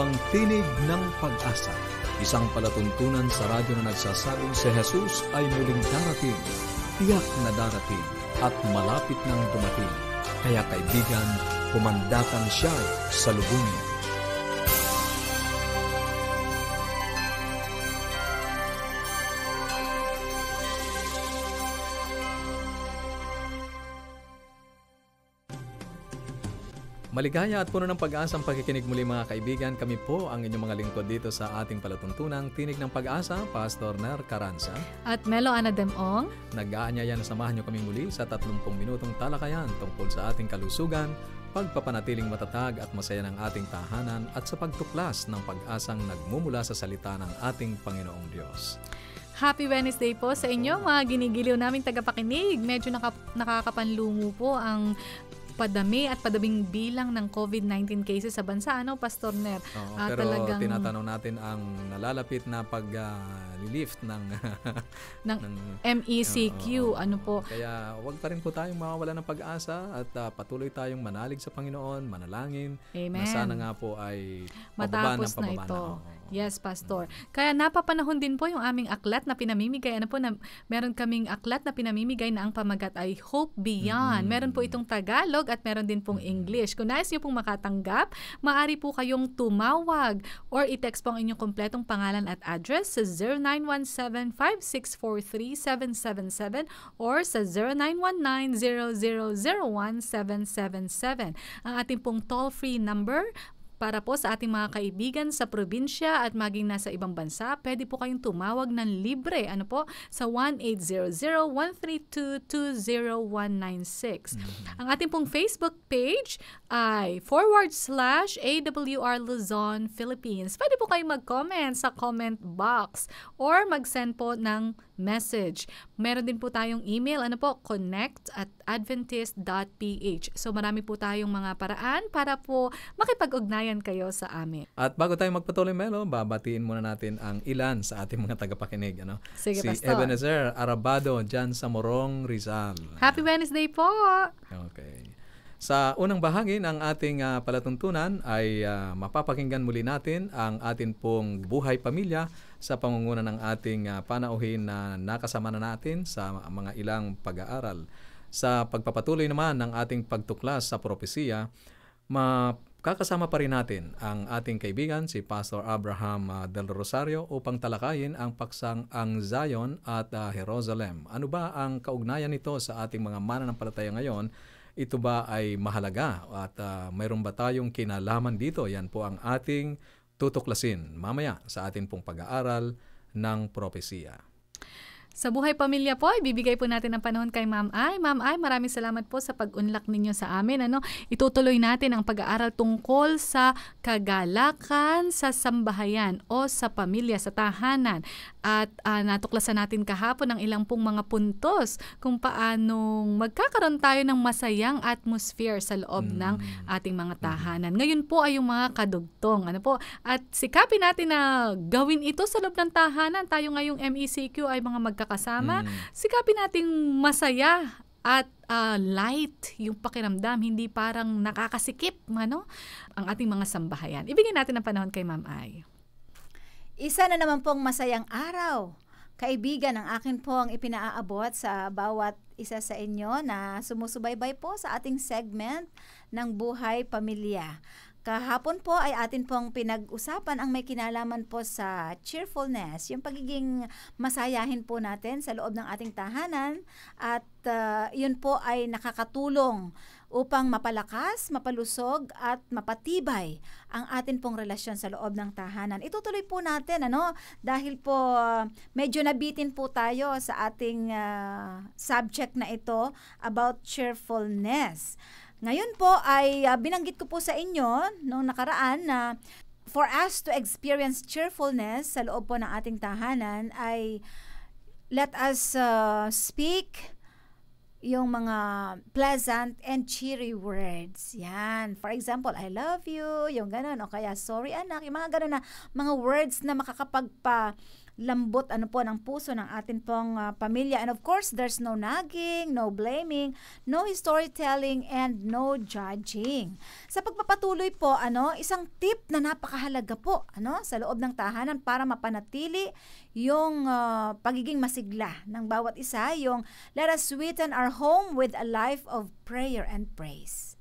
ang tinig ng pag-asa, isang palatuntunan sa radyo na nagsasabing si Jesus ay muling darating, tiyak na darating at malapit nang dumating. Kaya kaibigan, kumandatan siya sa lubungin. Maligaya at puno ng pag-asa ang pakikinig muli mga kaibigan. Kami po ang inyong mga lingkod dito sa ating palatuntunang Tinig ng Pag-asa, Pastor Ner Caranza. At Melo Anademong. nag aanyayan na samahan niyo kami muli sa 30 minutong talakayan tungkol sa ating kalusugan, pagpapanatiling matatag at masaya ng ating tahanan at sa pagtuklas ng pag-asang nagmumula sa salita ng ating Panginoong Diyos. Happy Wednesday po sa inyo mga ginigiliw naming tagapakinig. Medyo naka, nakakapanlungo po ang padami at padaming bilang ng COVID-19 cases sa bansa, ano, Pastor Ner? Oo, uh, pero talagang... tinatanong natin ang nalalapit na pag-lift uh, ng, ng, ng MECQ. Uh, ano po? Kaya wag pa rin po tayong mawawala ng pag-asa at uh, patuloy tayong manalig sa Panginoon, manalangin. Amen. Na sana nga po ay Matapos ng na ito. Na, oh. Yes, Pastor. Kaya napapanahon din po yung aming aklat na pinamimigay. Ano po, na, meron kaming aklat na pinamimigay na ang pamagat ay Hope Beyond. Mm-hmm. Meron po mm-hmm. itong Tagalog at meron din pong English. Kung nais niyo pong makatanggap, maaari po kayong tumawag or i-text po ang inyong kompletong pangalan at address sa 0917-5643-777 or sa 0919 Ang ating pong toll-free number, para po sa ating mga kaibigan sa probinsya at maging nasa ibang bansa, pwede po kayong tumawag ng libre ano po sa 1-800-132-20196. Mm-hmm. Ang ating pong Facebook page ay forward slash AWR Luzon, Philippines. Pwede po kayong mag-comment sa comment box or mag-send po ng message. Meron din po tayong email, ano po, connect at adventist.ph. So marami po tayong mga paraan para po makipag-ugnayan kayo sa amin. At bago tayo magpatuloy, Melo, babatiin muna natin ang ilan sa ating mga tagapakinig. Ano? Sige, si Pastor. Ebenezer Arabado, Jan Samorong, Rizal. Happy Wednesday po! Okay. Sa unang bahagi ng ating uh, palatuntunan ay uh, mapapakinggan muli natin ang atin pong buhay pamilya sa pangunguna ng ating uh, panauhin na nakasama na natin sa mga ilang pag-aaral. Sa pagpapatuloy naman ng ating pagtuklas sa propesiya, makakasama pa rin natin ang ating kaibigan si Pastor Abraham Del Rosario upang talakayin ang paksang ang Zion at uh, Jerusalem. Ano ba ang kaugnayan nito sa ating mga mananampalataya ngayon? ito ba ay mahalaga at uh, mayroon ba tayong kinalaman dito? Yan po ang ating tutuklasin mamaya sa atin pong pag-aaral ng propesya. Sa buhay pamilya po, ibibigay po natin ang panahon kay Ma'am Ay. Ma'am Ay, maraming salamat po sa pag-unlock ninyo sa amin. Ano? Itutuloy natin ang pag-aaral tungkol sa kagalakan sa sambahayan o sa pamilya, sa tahanan. At uh, natuklasan natin kahapon ang ilang pong mga puntos kung paanong magkakaroon tayo ng masayang atmosphere sa loob mm. ng ating mga hmm. tahanan. Ngayon po ay yung mga kadugtong. Ano po? At sikapin natin na gawin ito sa loob ng tahanan. Tayo ngayong MECQ ay mga magkakaroon magkakasama, mm. sikapin nating masaya at uh, light yung pakiramdam, hindi parang nakakasikip ano, ang ating mga sambahayan. Ibigay natin ang panahon kay Ma'am Ay. Isa na naman pong masayang araw. Kaibigan, ang akin po ang ipinaaabot sa bawat isa sa inyo na sumusubaybay po sa ating segment ng Buhay Pamilya. Kahapon po ay atin pong pinag-usapan ang may kinalaman po sa cheerfulness, yung pagiging masayahin po natin sa loob ng ating tahanan at uh, yun po ay nakakatulong upang mapalakas, mapalusog at mapatibay ang atin pong relasyon sa loob ng tahanan. Itutuloy po natin ano dahil po uh, medyo nabitin po tayo sa ating uh, subject na ito about cheerfulness. Ngayon po ay uh, binanggit ko po sa inyo noong nakaraan na for us to experience cheerfulness sa loob po ng ating tahanan ay let us uh, speak yung mga pleasant and cheery words. Yan. For example, I love you, yung ganun. O kaya, sorry anak. Yung mga ganun na mga words na makakapagpa lambot ano po ng puso ng atin pong uh, pamilya. And of course, there's no nagging, no blaming, no storytelling, and no judging. Sa pagpapatuloy po, ano, isang tip na napakahalaga po ano, sa loob ng tahanan para mapanatili yung uh, pagiging masigla ng bawat isa, yung let us sweeten our home with a life of prayer and praise.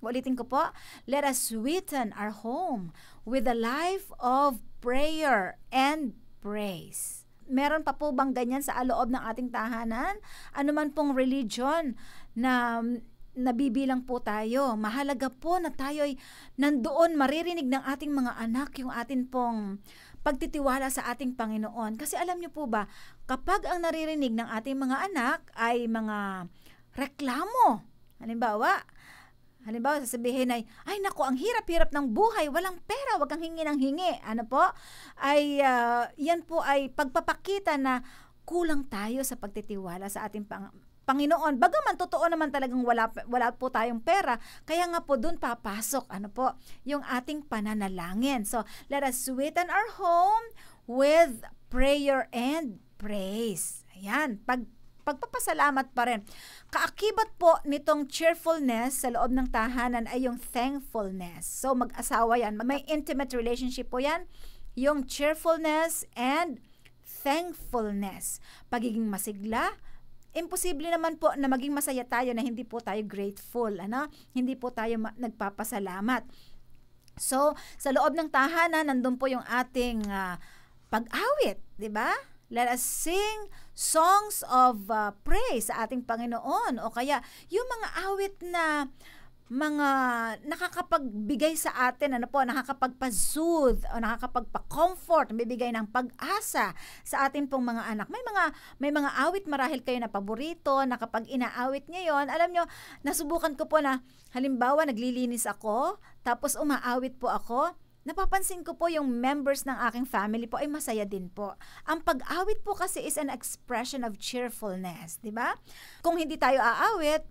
Ulitin ko po, let us sweeten our home with a life of prayer and praise. Meron pa po bang ganyan sa aloob ng ating tahanan? Ano man pong religion na mm, nabibilang po tayo. Mahalaga po na tayo ay nandoon maririnig ng ating mga anak yung atin pong pagtitiwala sa ating Panginoon. Kasi alam niyo po ba, kapag ang naririnig ng ating mga anak ay mga reklamo, halimbawa, Halimbawa, sasabihin ay, ay nako, ang hirap-hirap ng buhay, walang pera, wag kang hingi ng hingi. Ano po? Ay, uh, yan po ay pagpapakita na kulang tayo sa pagtitiwala sa ating pang Panginoon. Bagaman totoo naman talagang wala wala po tayong pera, kaya nga po doon papasok ano po yung ating pananalangin. So, let us sweeten our home with prayer and praise. Ayan, pag pagpapasalamat pa rin. Kaakibat po nitong cheerfulness sa loob ng tahanan ay yung thankfulness. So mag-asawa yan. May intimate relationship po yan. Yung cheerfulness and thankfulness. Pagiging masigla, imposible naman po na maging masaya tayo na hindi po tayo grateful, ano? Hindi po tayo nagpapasalamat. So, sa loob ng tahanan, nandun po yung ating uh, pag-awit, di ba? Let us sing songs of uh, praise sa ating Panginoon o kaya yung mga awit na mga nakakapagbigay sa atin, ano po, nakakapagpa o nakakapagpa-comfort, bibigay ng pag-asa sa atin pong mga anak. May mga may mga awit marahil kayo na paborito, na kapag inaawit ngayon, alam nyo, nasubukan ko po na halimbawa naglilinis ako, tapos umaawit po ako, napapansin ko po yung members ng aking family po ay masaya din po. Ang pag-awit po kasi is an expression of cheerfulness, di ba? Kung hindi tayo aawit,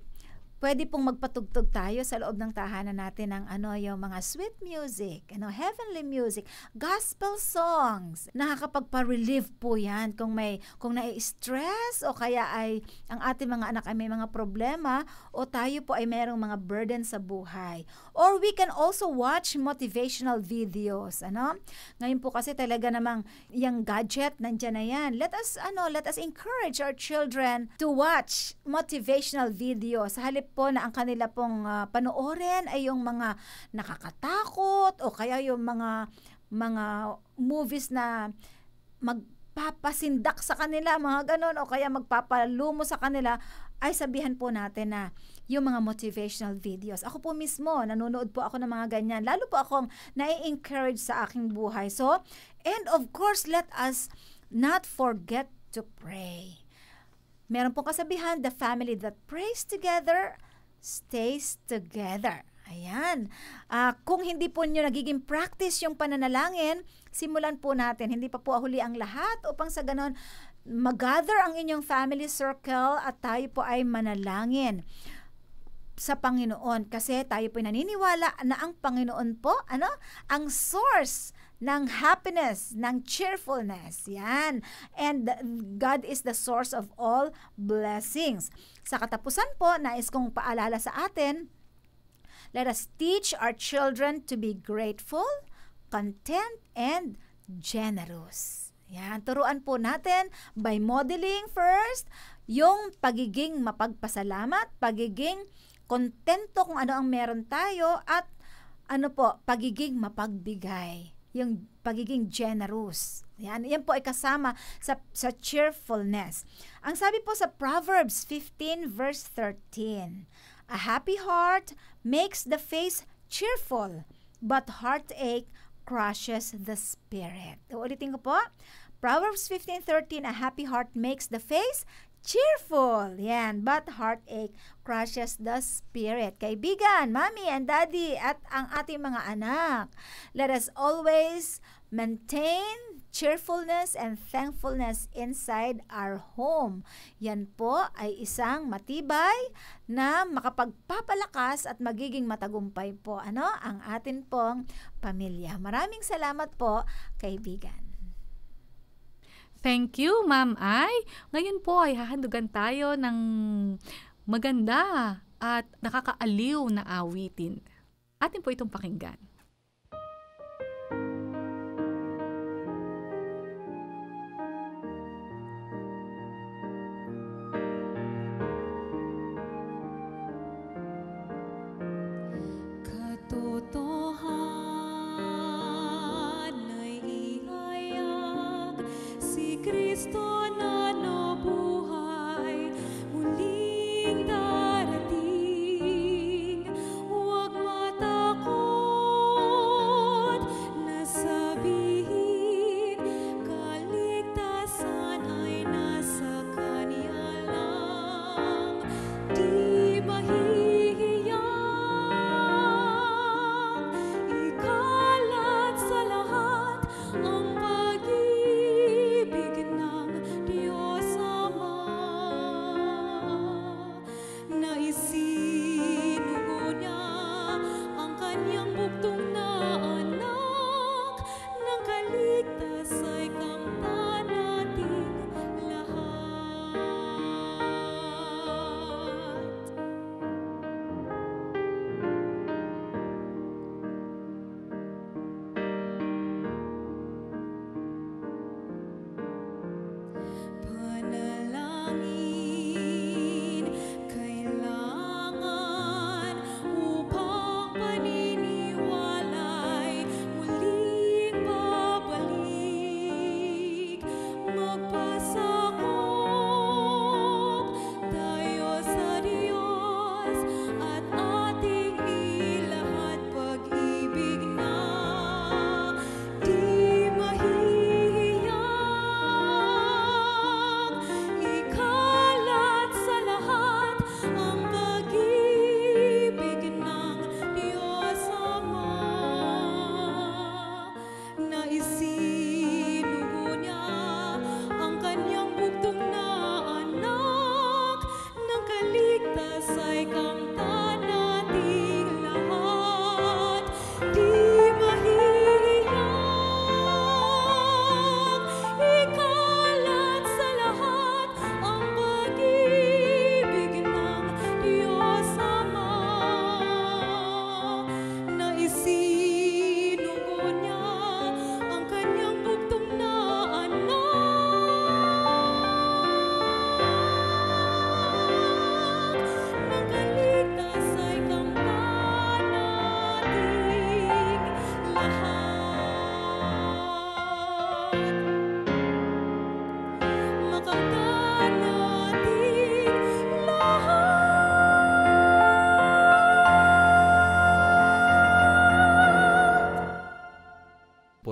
pwede pong magpatugtog tayo sa loob ng tahanan natin ng ano yung mga sweet music, ano heavenly music, gospel songs. Nakakapagpa-relieve po 'yan kung may kung nai-stress o kaya ay ang ating mga anak ay may mga problema o tayo po ay mayroong mga burden sa buhay. Or we can also watch motivational videos, ano? Ngayon po kasi talaga namang yung gadget nandiyan na 'yan. Let us ano, let us encourage our children to watch motivational videos halip po na ang kanila pong uh, panoorin ay yung mga nakakatakot o kaya yung mga mga movies na magpapasindak sa kanila, mga ganon, o kaya magpapalumo sa kanila, ay sabihan po natin na yung mga motivational videos. Ako po mismo, nanonood po ako ng mga ganyan. Lalo po akong nai-encourage sa aking buhay. So, and of course, let us not forget to pray. Meron pong kasabihan, the family that prays together stays together. Ayan. Uh, kung hindi po nyo nagiging practice yung pananalangin, simulan po natin. Hindi pa po huli ang lahat upang sa ganon, mag-gather ang inyong family circle at tayo po ay manalangin sa Panginoon kasi tayo po naniniwala na ang Panginoon po ano ang source ng happiness, ng cheerfulness. Yan. And God is the source of all blessings. Sa katapusan po, nais kong paalala sa atin, let us teach our children to be grateful, content, and generous. Yan, turuan po natin by modeling first yung pagiging mapagpasalamat, pagiging kontento kung ano ang meron tayo at ano po, pagiging mapagbigay yung pagiging generous. Yan, yan po ay kasama sa, sa cheerfulness. Ang sabi po sa Proverbs 15 verse 13, A happy heart makes the face cheerful, but heartache crushes the spirit. Ulitin ko po, Proverbs 15:13 A happy heart makes the face cheerful. Yan, but heartache crushes the spirit. Kaibigan, mommy and daddy at ang ating mga anak, let us always maintain cheerfulness and thankfulness inside our home. Yan po ay isang matibay na makapagpapalakas at magiging matagumpay po ano ang atin pong pamilya. Maraming salamat po, kaibigan. Thank you, Ma'am Ay. Ngayon po ay hahandugan tayo ng maganda at nakakaaliw na awitin. Atin po itong pakinggan.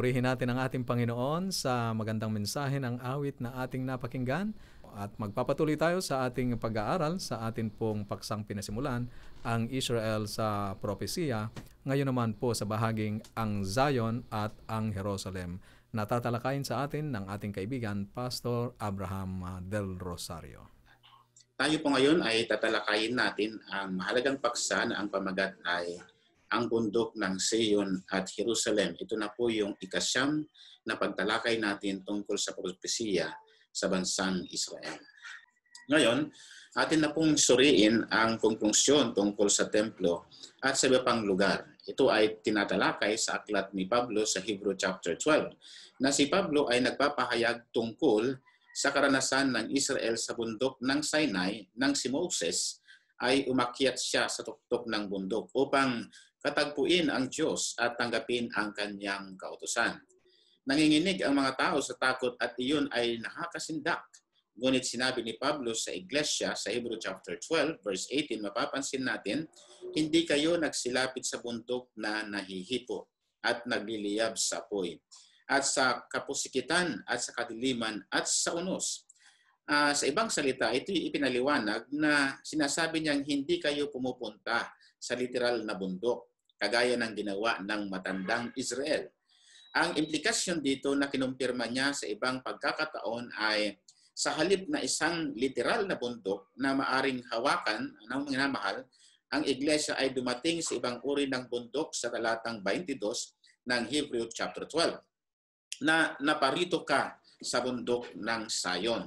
Purihin natin ang ating Panginoon sa magandang mensahe ng awit na ating napakinggan at magpapatuloy tayo sa ating pag-aaral sa ating pong paksang pinasimulan ang Israel sa propesiya ngayon naman po sa bahaging ang Zion at ang Jerusalem na tatalakayin sa atin ng ating kaibigan Pastor Abraham Del Rosario. Tayo po ngayon ay tatalakayin natin ang mahalagang paksa na ang pamagat ay ang bundok ng Sion at Jerusalem. Ito na po yung ikasyam na pagtalakay natin tungkol sa propesiya sa bansang Israel. Ngayon, atin na pong suriin ang konklusyon tungkol sa templo at sa iba pang lugar. Ito ay tinatalakay sa aklat ni Pablo sa Hebrew chapter 12 na si Pablo ay nagpapahayag tungkol sa karanasan ng Israel sa bundok ng Sinai nang si Moses ay umakyat siya sa tuktok ng bundok upang Katagpuin ang Diyos at tanggapin ang kanyang kautusan. Nanginginig ang mga tao sa takot at iyon ay nakakasindak. Ngunit sinabi ni Pablo sa Iglesia sa Hebrew chapter 12 verse 18 mapapansin natin, hindi kayo nagsilapit sa bundok na nahihipo at nagliliyab sa apoy at sa kapusikitan at sa kadiliman at sa unos. Uh, sa ibang salita, ito ipinaliwanag na sinasabi niyang hindi kayo pumupunta sa literal na bundok kagaya ng ginawa ng matandang Israel. Ang implikasyon dito na kinumpirma niya sa ibang pagkakataon ay sa halip na isang literal na bundok na maaring hawakan ng mga mahal, ang iglesia ay dumating sa ibang uri ng bundok sa talatang 22 ng Hebrew chapter 12 na naparito ka sa bundok ng Sion.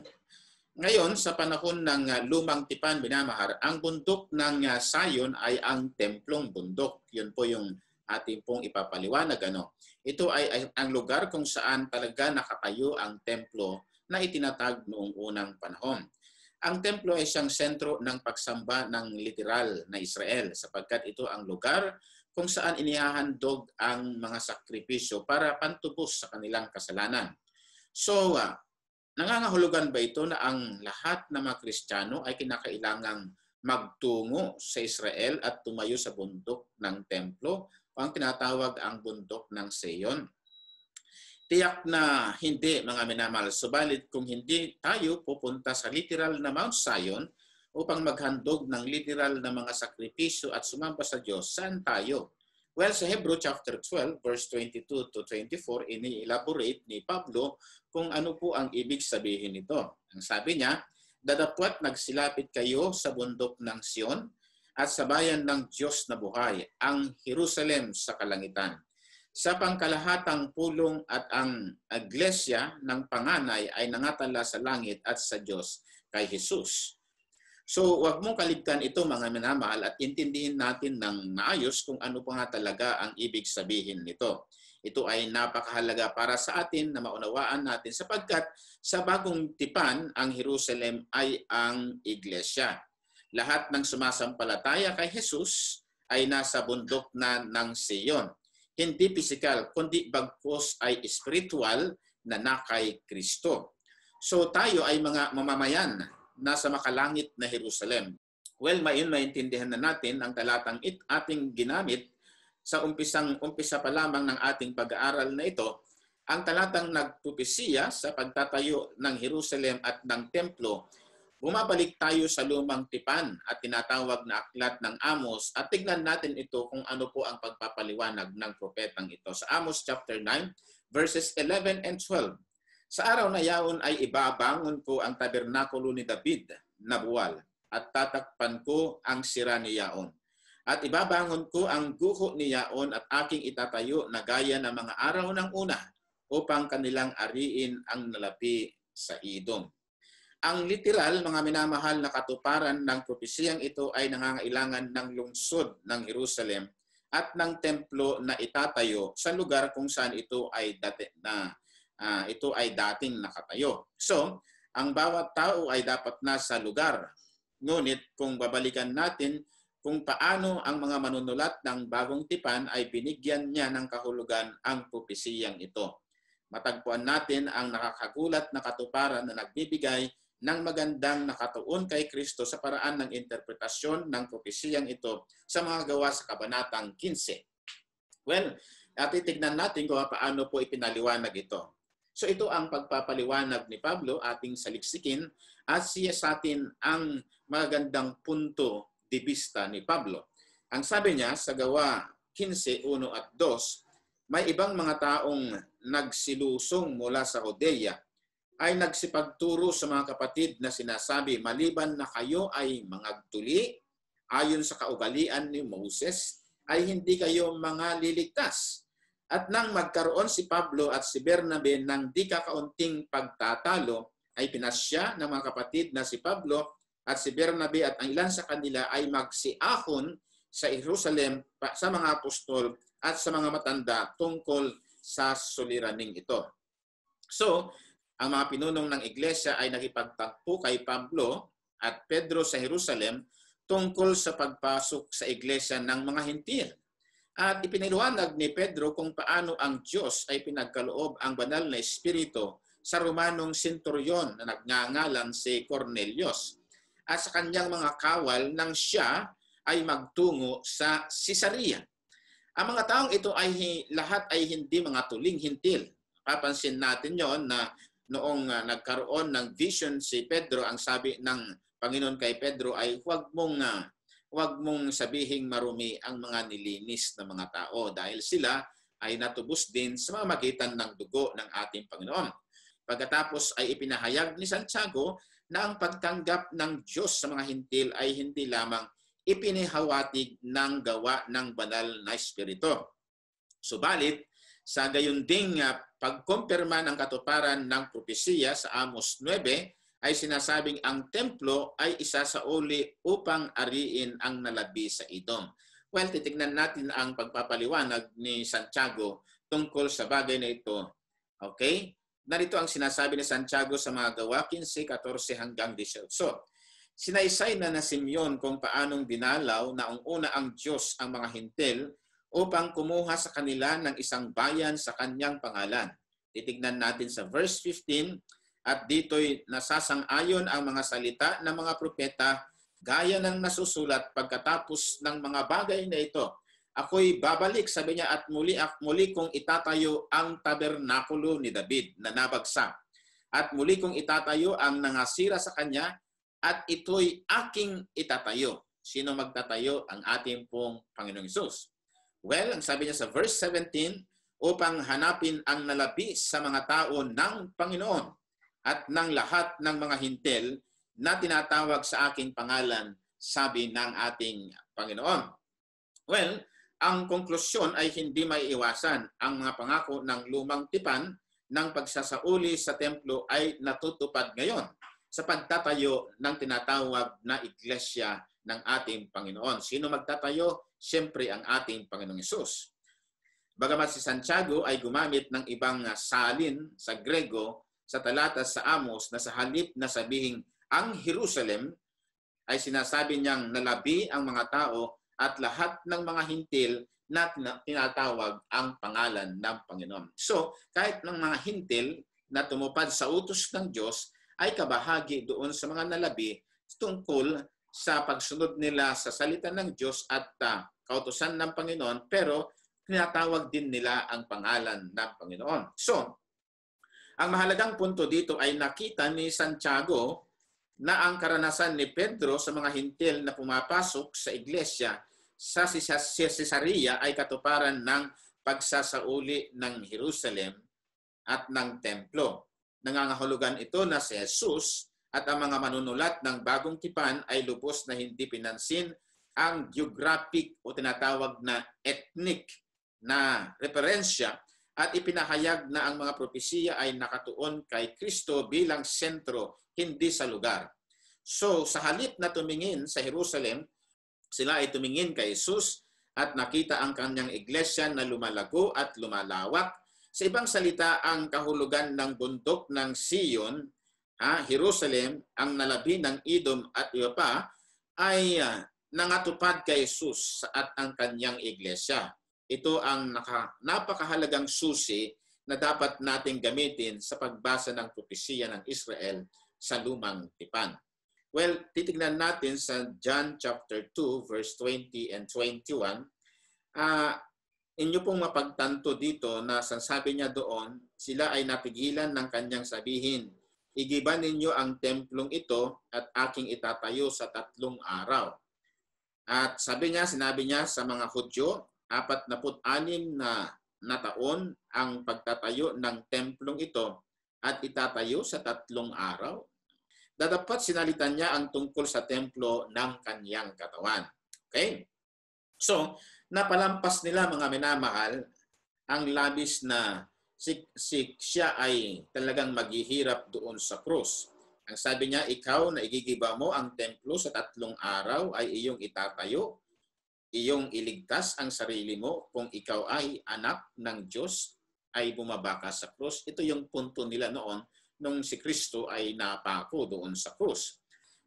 Ngayon, sa panahon ng ah, lumang tipan, binamahar, ang bundok ng uh, ah, Sayon ay ang templong bundok. Yun po yung ating pong ipapaliwanag. Ano? Ito ay, ay ang lugar kung saan talaga nakatayo ang templo na itinatag noong unang panahon. Ang templo ay siyang sentro ng pagsamba ng literal na Israel sapagkat ito ang lugar kung saan inihahandog ang mga sakripisyo para pantubos sa kanilang kasalanan. So, uh, Nangangahulugan ba ito na ang lahat ng mga Kristiyano ay kinakailangang magtungo sa Israel at tumayo sa bundok ng templo o ang tinatawag ang bundok ng Seyon? Tiyak na hindi mga minamahal. Subalit kung hindi tayo pupunta sa literal na Mount Zion upang maghandog ng literal na mga sakripisyo at sumamba sa Diyos, saan tayo? Well, sa Hebrew chapter 12, verse 22 to 24, ini-elaborate ni Pablo kung ano po ang ibig sabihin nito. Ang sabi niya, Dadapwat nagsilapit kayo sa bundok ng Sion at sa bayan ng Diyos na buhay, ang Jerusalem sa kalangitan. Sa pangkalahatang pulong at ang iglesia ng panganay ay nangatala sa langit at sa Diyos kay Jesus So wag mong kaligtan ito mga minamahal at intindihin natin ng maayos kung ano pa nga talaga ang ibig sabihin nito. Ito ay napakahalaga para sa atin na maunawaan natin sapagkat sa bagong tipan ang Jerusalem ay ang iglesia. Lahat ng sumasampalataya kay Jesus ay nasa bundok na ng Siyon. Hindi physical kundi bagkos ay spiritual na nakay kay Kristo. So tayo ay mga mamamayan nasa makalangit na Jerusalem. Well, mayon maintindihan na natin ang talatang it ating ginamit sa umpisang umpisa pa lamang ng ating pag-aaral na ito, ang talatang nagpupisiya sa pagtatayo ng Jerusalem at ng templo. Bumabalik tayo sa lumang tipan at tinatawag na aklat ng Amos at tignan natin ito kung ano po ang pagpapaliwanag ng propetang ito. Sa Amos chapter 9 verses 11 and 12. Sa araw na yaon ay ibabangon ko ang tabernakulo ni David na buwal at tatakpan ko ang sira ni Yaon. At ibabangon ko ang guho ni Yaon at aking itatayo na gaya ng mga araw ng una upang kanilang ariin ang nalapi sa idom. Ang literal, mga minamahal na katuparan ng propesiyang ito ay nangangailangan ng lungsod ng Jerusalem at ng templo na itatayo sa lugar kung saan ito ay dati na uh, ito ay dating nakatayo. So, ang bawat tao ay dapat nasa lugar. Ngunit kung babalikan natin kung paano ang mga manunulat ng bagong tipan ay binigyan niya ng kahulugan ang pupisiyang ito. Matagpuan natin ang nakakagulat na katuparan na nagbibigay ng magandang nakatuon kay Kristo sa paraan ng interpretasyon ng propesiyang ito sa mga gawa sa Kabanatang 15. Well, at titignan natin kung paano po ipinaliwanag ito. So ito ang pagpapaliwanag ni Pablo ating saliksikin at siya sa atin ang magandang punto de vista ni Pablo. Ang sabi niya sa gawa 15.1 at 2, may ibang mga taong nagsilusong mula sa Hodea ay nagsipagturo sa mga kapatid na sinasabi, maliban na kayo ay mangagtuli, ayon sa kaugalian ni Moses, ay hindi kayo mga liligtas at nang magkaroon si Pablo at si Bernabe ng di kakaunting pagtatalo, ay pinasya ng mga kapatid na si Pablo at si Bernabe at ang ilan sa kanila ay magsiahon sa Jerusalem sa mga apostol at sa mga matanda tungkol sa suliraning ito. So, ang mga pinunong ng iglesia ay nakipagtagpo kay Pablo at Pedro sa Jerusalem tungkol sa pagpasok sa iglesia ng mga hintil at ipiniliwanag ni Pedro kung paano ang Diyos ay pinagkaloob ang banal na Espiritu sa Romanong senturyon na nagngangalan si Cornelius at sa kanyang mga kawal nang siya ay magtungo sa Caesarea. Ang mga taong ito ay lahat ay hindi mga tuling hintil. Papansin natin yon na noong uh, nagkaroon ng vision si Pedro, ang sabi ng Panginoon kay Pedro ay huwag mong uh, huwag mong sabihing marumi ang mga nilinis na mga tao dahil sila ay natubos din sa mamagitan ng dugo ng ating Panginoon. Pagkatapos ay ipinahayag ni Santiago na ang pagtanggap ng Diyos sa mga hintil ay hindi lamang ipinihawatig ng gawa ng banal na Espiritu. Subalit, sa gayon ding ah, pagkumpirma ng katuparan ng propesiya sa Amos 9, ay sinasabing ang templo ay isa sa uli upang ariin ang nalabi sa Edom. Well, titignan natin ang pagpapaliwanag ni Santiago tungkol sa bagay na ito. Okay? Narito ang sinasabi ni Santiago sa mga gawa 15, 14 hanggang 18. So, sinaysay na na Simeon kung paanong dinalaw na ang una ang Diyos ang mga hintil upang kumuha sa kanila ng isang bayan sa kanyang pangalan. Titignan natin sa verse 15, at dito'y nasasang-ayon ang mga salita ng mga propeta gaya ng nasusulat pagkatapos ng mga bagay na ito. Ako'y babalik, sabi niya, at muli, at muli kong itatayo ang tabernakulo ni David na nabagsak. At muli kong itatayo ang nangasira sa kanya at ito'y aking itatayo. Sino magtatayo ang ating pong Panginoong Isus? Well, ang sabi niya sa verse 17, upang hanapin ang nalabis sa mga tao ng Panginoon at ng lahat ng mga hintel na tinatawag sa aking pangalan, sabi ng ating Panginoon. Well, ang konklusyon ay hindi may iwasan. Ang mga pangako ng lumang tipan ng pagsasauli sa templo ay natutupad ngayon sa pagtatayo ng tinatawag na iglesia ng ating Panginoon. Sino magtatayo? Siyempre ang ating Panginoong Isus. Bagamat si Santiago ay gumamit ng ibang salin sa Grego sa talata sa Amos na sa halip na sabihing ang Jerusalem ay sinasabi niyang nalabi ang mga tao at lahat ng mga hintil na tinatawag ang pangalan ng Panginoon. So, kahit ng mga hintil na tumupad sa utos ng Diyos ay kabahagi doon sa mga nalabi tungkol sa pagsunod nila sa salita ng Diyos at uh, kautosan ng Panginoon pero tinatawag din nila ang pangalan ng Panginoon. So, ang mahalagang punto dito ay nakita ni Santiago na ang karanasan ni Pedro sa mga hintil na pumapasok sa iglesia sa Caesarea ay katuparan ng pagsasauli ng Jerusalem at ng templo. Nangangahulugan ito na si Jesus at ang mga manunulat ng bagong tipan ay lubos na hindi pinansin ang geographic o tinatawag na ethnic na referensya at ipinahayag na ang mga propesiya ay nakatuon kay Kristo bilang sentro, hindi sa lugar. So, sa halip na tumingin sa Jerusalem, sila ay tumingin kay Jesus at nakita ang kanyang iglesia na lumalago at lumalawak. Sa ibang salita, ang kahulugan ng bundok ng Sion, ha, Jerusalem, ang nalabi ng Edom at iba pa, ay ah, nangatupad kay Jesus at ang kanyang iglesia. Ito ang naka, napakahalagang susi na dapat nating gamitin sa pagbasa ng propesiya ng Israel sa lumang tipan. Well, titignan natin sa John chapter 2 verse 20 and 21. Uh, ah, inyo pong mapagtanto dito na sasabi niya doon, sila ay napigilan ng kanyang sabihin, Igiba ninyo ang templong ito at aking itatayo sa tatlong araw. At sabi niya, sinabi niya sa mga Hudyo, 46 na na taon ang pagtatayo ng templong ito at itatayo sa tatlong araw. Dadapat sinalitan niya ang tungkol sa templo ng kanyang katawan. Okay? So, napalampas nila mga minamahal ang labis na si, si, siya ay talagang maghihirap doon sa krus. Ang sabi niya, ikaw na igigiba mo ang templo sa tatlong araw ay iyong itatayo iyong iligtas ang sarili mo kung ikaw ay anak ng Diyos ay bumaba ka sa krus. Ito yung punto nila noon nung si Kristo ay napako doon sa krus.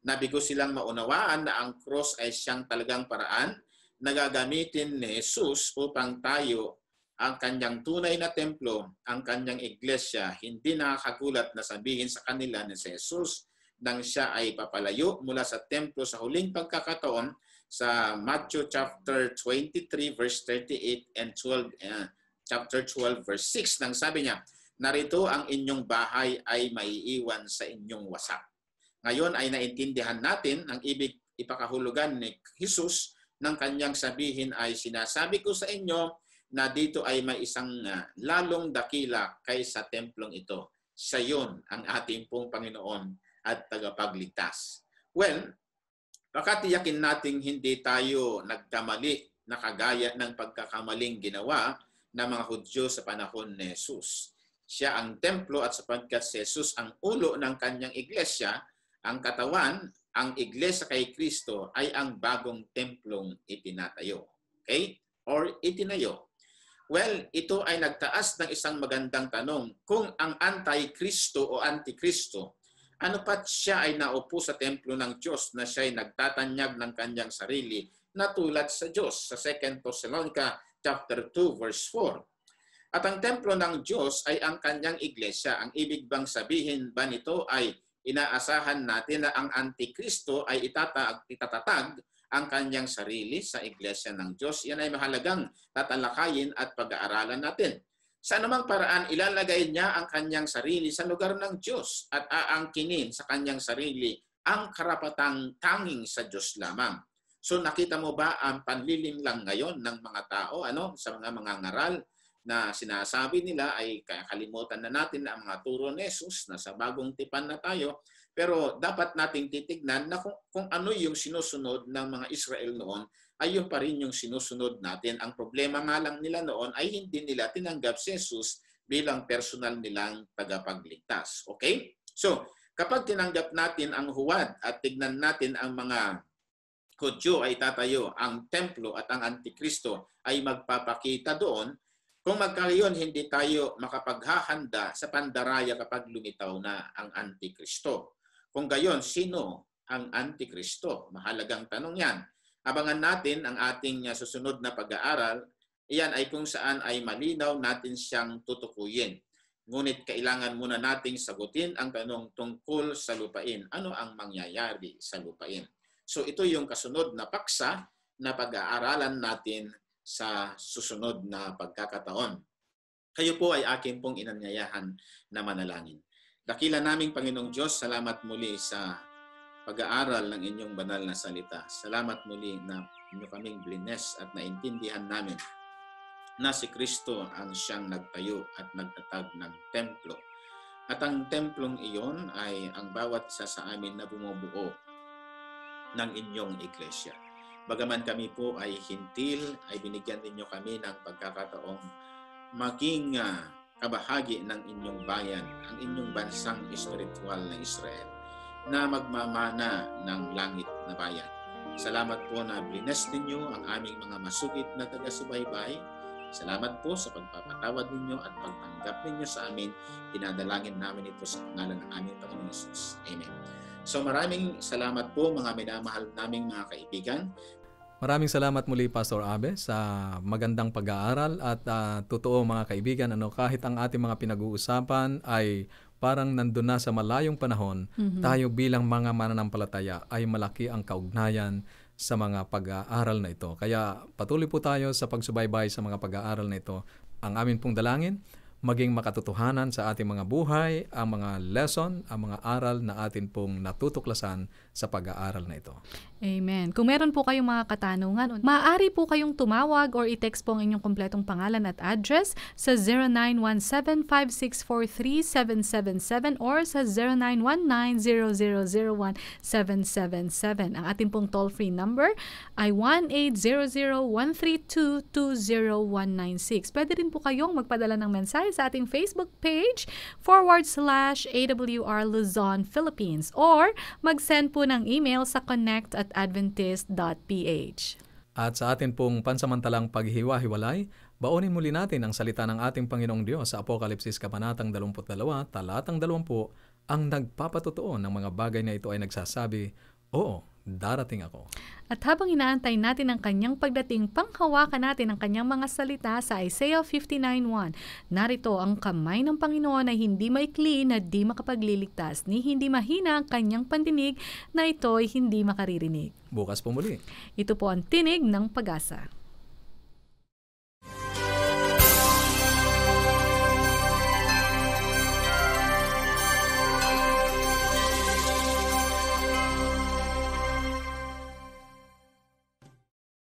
Nabigo silang maunawaan na ang krus ay siyang talagang paraan na gagamitin ni Jesus upang tayo ang kanyang tunay na templo, ang kanyang iglesia, hindi nakakagulat na sabihin sa kanila ni si Jesus nang siya ay papalayo mula sa templo sa huling pagkakataon sa Matthew chapter 23 verse 38 and 12 uh, chapter 12 verse 6 nang sabi niya, narito ang inyong bahay ay maiiwan sa inyong wasak. Ngayon ay naintindihan natin ang ibig ipakahulugan ni Jesus ng kanyang sabihin ay sinasabi ko sa inyo na dito ay may isang uh, lalong dakila kaysa templong ito. Siya yun ang ating pong Panginoon at tagapagligtas. Well, Baka tiyakin nating hindi tayo nagkamali na kagaya ng pagkakamaling ginawa ng mga Hudyo sa panahon ni Jesus. Siya ang templo at sapagkat si Jesus ang ulo ng kanyang iglesia, ang katawan, ang iglesia kay Kristo ay ang bagong templong itinatayo. Okay? Or itinayo. Well, ito ay nagtaas ng isang magandang tanong kung ang anti-Kristo o antikristo ano pat siya ay naupo sa templo ng Diyos na siya ay nagtatanyag ng kanyang sarili na tulad sa Diyos sa 2 Thessalonica chapter 2 verse 4. At ang templo ng Diyos ay ang kanyang iglesia. Ang ibig bang sabihin ba nito ay inaasahan natin na ang Antikristo ay itatag, itatatag ang kanyang sarili sa iglesia ng Diyos. Yan ay mahalagang tatalakayin at pag-aaralan natin. Sa anumang paraan, ilalagay niya ang kanyang sarili sa lugar ng Diyos at aangkinin sa kanyang sarili ang karapatang tanging sa Diyos lamang. So nakita mo ba ang panlilim lang ngayon ng mga tao ano sa mga mga ngaral na sinasabi nila ay kalimutan na natin ang mga turo ni Jesus na sa bagong tipan na tayo pero dapat nating titignan na kung, kung ano yung sinusunod ng mga Israel noon ayun pa rin yung sinusunod natin. Ang problema nga lang nila noon ay hindi nila tinanggap si Jesus bilang personal nilang tagapagligtas. Okay? So, kapag tinanggap natin ang huwad at tignan natin ang mga Hudyo ay tatayo, ang templo at ang antikristo ay magpapakita doon, kung magkayon hindi tayo makapaghahanda sa pandaraya kapag lumitaw na ang antikristo. Kung gayon, sino ang antikristo? Mahalagang tanong yan. Abangan natin ang ating ah, susunod na pag-aaral. Iyan ay kung saan ay malinaw natin siyang tutukuyin. Ngunit kailangan muna nating sagutin ang tanong tungkol sa lupain. Ano ang mangyayari sa lupain? So ito yung kasunod na paksa na pag-aaralan natin sa susunod na pagkakataon. Kayo po ay akin pong inanyayahan na manalangin. Dakila naming Panginoong Diyos, salamat muli sa pag-aaral ng inyong banal na salita. Salamat muli na inyo kaming blines at naintindihan namin na si Kristo ang siyang nagtayo at nagtatag ng templo. At ang templong iyon ay ang bawat isa sa amin na bumubuo ng inyong iglesia. Bagaman kami po ay hintil, ay binigyan ninyo kami ng pagkakataong maging ah, kabahagi ng inyong bayan, ang inyong bansang espiritual na Israel na magmamana ng langit na bayan. Salamat po na blines ninyo ang aming mga masugid na taga-subaybay. Salamat po sa pagpapatawad ninyo at pagtanggap ninyo sa amin. Dinadalangin namin ito sa pangalan ng aming Panginoon Jesus. Amen. So maraming salamat po mga minamahal naming mga kaibigan. Maraming salamat muli Pastor Abe sa magandang pag-aaral at uh, totoo mga kaibigan ano kahit ang ating mga pinag-uusapan ay parang nandun na sa malayong panahon, mm-hmm. tayo bilang mga mananampalataya ay malaki ang kaugnayan sa mga pag-aaral na ito. Kaya patuloy po tayo sa pagsubaybay sa mga pag-aaral na ito. Ang amin pong dalangin, maging makatotohanan sa ating mga buhay, ang mga lesson, ang mga aral na atin pong natutuklasan sa pag-aaral na ito. Amen. Kung meron po kayong mga katanungan, maaari po kayong tumawag or i-text po ang inyong kompletong pangalan at address sa 0917-5643-777 or sa 0919-0001777. Ang ating pong toll-free number ay 1-800-132-20196. Pwede rin po kayong magpadala ng mensahe sa ating Facebook page forward slash AWR Luzon, Philippines or mag-send po ng email sa connect at adventist.ph. At sa atin pong pansamantalang paghiwa-hiwalay, baonin muli natin ang salita ng ating Panginoong Diyos sa Apokalipsis Kabanatang 22, Talatang 20, ang nagpapatotoo ng mga bagay na ito ay nagsasabi, Oo, darating ako. At habang inaantay natin ang kanyang pagdating, panghawakan natin ang kanyang mga salita sa Isaiah 59.1. Narito, ang kamay ng Panginoon ay hindi maikli na di makapagliligtas, ni hindi mahina ang kanyang pandinig na ito ay hindi makaririnig. Bukas po muli. Ito po ang tinig ng pag-asa.